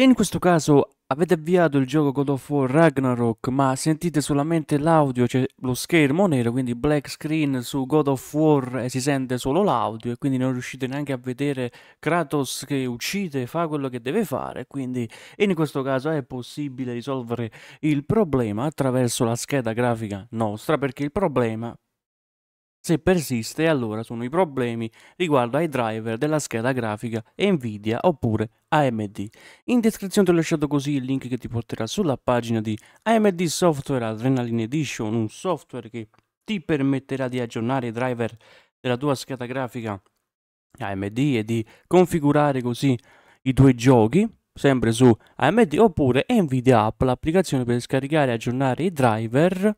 Se in questo caso avete avviato il gioco God of War Ragnarok ma sentite solamente l'audio, c'è cioè lo schermo nero, quindi black screen su God of War e si sente solo l'audio e quindi non riuscite neanche a vedere Kratos che uccide, e fa quello che deve fare, quindi in questo caso è possibile risolvere il problema attraverso la scheda grafica nostra perché il problema se persiste allora sono i problemi riguardo ai driver della scheda grafica Nvidia oppure AMD. In descrizione ti ho lasciato così il link che ti porterà sulla pagina di AMD Software Adrenaline Edition, un software che ti permetterà di aggiornare i driver della tua scheda grafica AMD e di configurare così i tuoi giochi sempre su AMD oppure Nvidia App, l'applicazione per scaricare e aggiornare i driver,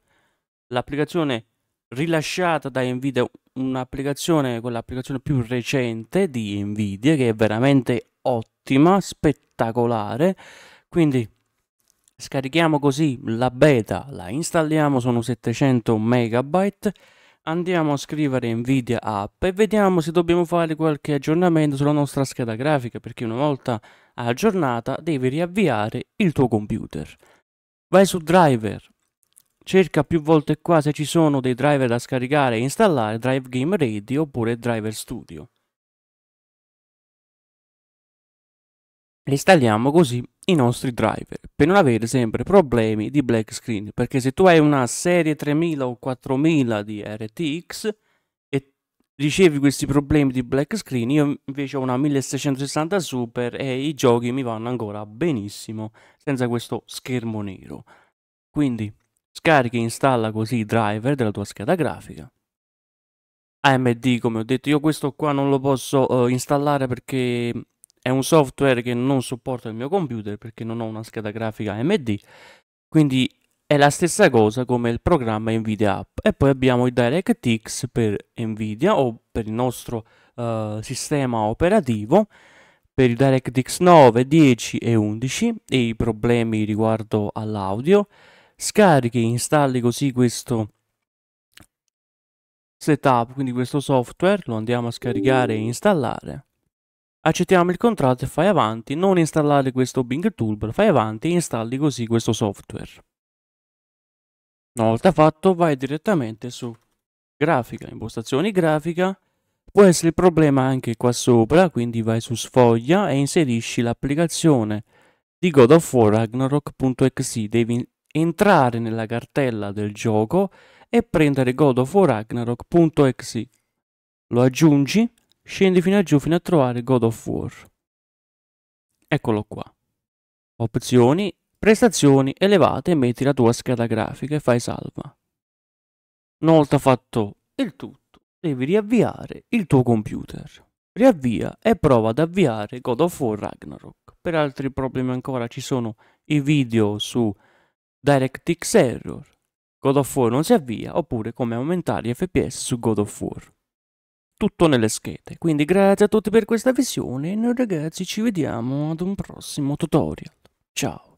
l'applicazione rilasciata da Nvidia un'applicazione, quell'applicazione più recente di Nvidia che è veramente ottima, spettacolare. Quindi scarichiamo così la beta, la installiamo, sono 700 megabyte. Andiamo a scrivere Nvidia app e vediamo se dobbiamo fare qualche aggiornamento sulla nostra scheda grafica perché una volta aggiornata devi riavviare il tuo computer. Vai su driver, cerca più volte qua se ci sono dei driver da scaricare e installare, Drive Game Ready oppure Driver Studio. installiamo così i nostri driver per non avere sempre problemi di black screen perché se tu hai una serie 3000 o 4000 di RTX e ricevi questi problemi di black screen io invece ho una 1660 Super e i giochi mi vanno ancora benissimo senza questo schermo nero quindi Scarichi e installa così i driver della tua scheda grafica. AMD, come ho detto, io questo qua non lo posso uh, installare perché è un software che non supporta il mio computer perché non ho una scheda grafica AMD. Quindi è la stessa cosa come il programma Nvidia App. E poi abbiamo i DirectX per Nvidia o per il nostro uh, sistema operativo per i DirectX 9, 10 e 11 e i problemi riguardo all'audio scarichi e installi così questo setup, quindi questo software, lo andiamo a scaricare e installare. Accettiamo il contratto e fai avanti, non installare questo Bing Toolbar, fai avanti e installi così questo software. Una volta fatto vai direttamente su grafica, impostazioni grafica, può essere il problema anche qua sopra, quindi vai su sfoglia e inserisci l'applicazione di God of War Ragnarok.exe, devi entrare nella cartella del gioco e prendere God of War Ragnarok.exe. Lo aggiungi, scendi fino a giù fino a trovare God of War. Eccolo qua. Opzioni, prestazioni elevate metti la tua scheda grafica e fai salva. Una volta fatto il tutto, devi riavviare il tuo computer. Riavvia e prova ad avviare God of War Ragnarok. Per altri problemi ancora ci sono i video su DirectX Error, God of War non si avvia, oppure come aumentare gli FPS su God of War. Tutto nelle schede, quindi grazie a tutti per questa visione e noi ragazzi ci vediamo ad un prossimo tutorial. Ciao!